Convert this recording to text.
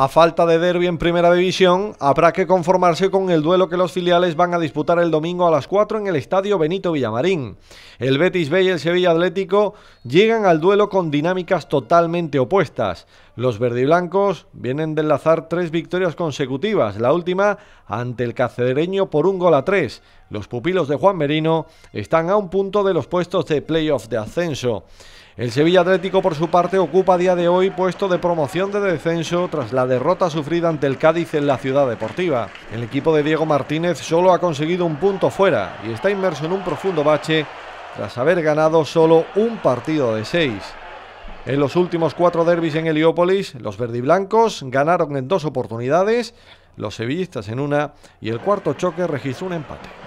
A falta de derby en Primera División, habrá que conformarse con el duelo que los filiales van a disputar el domingo a las 4 en el Estadio Benito Villamarín. El Betis B y el Sevilla Atlético llegan al duelo con dinámicas totalmente opuestas. Los verdiblancos vienen de enlazar tres victorias consecutivas, la última ante el cacedereño por un gol a tres, los pupilos de Juan Merino están a un punto de los puestos de playoff de ascenso. El Sevilla Atlético, por su parte, ocupa a día de hoy puesto de promoción de descenso tras la derrota sufrida ante el Cádiz en la Ciudad Deportiva. El equipo de Diego Martínez solo ha conseguido un punto fuera y está inmerso en un profundo bache tras haber ganado solo un partido de seis. En los últimos cuatro derbis en Heliópolis, los verdiblancos ganaron en dos oportunidades, los sevillistas en una y el cuarto choque registró un empate.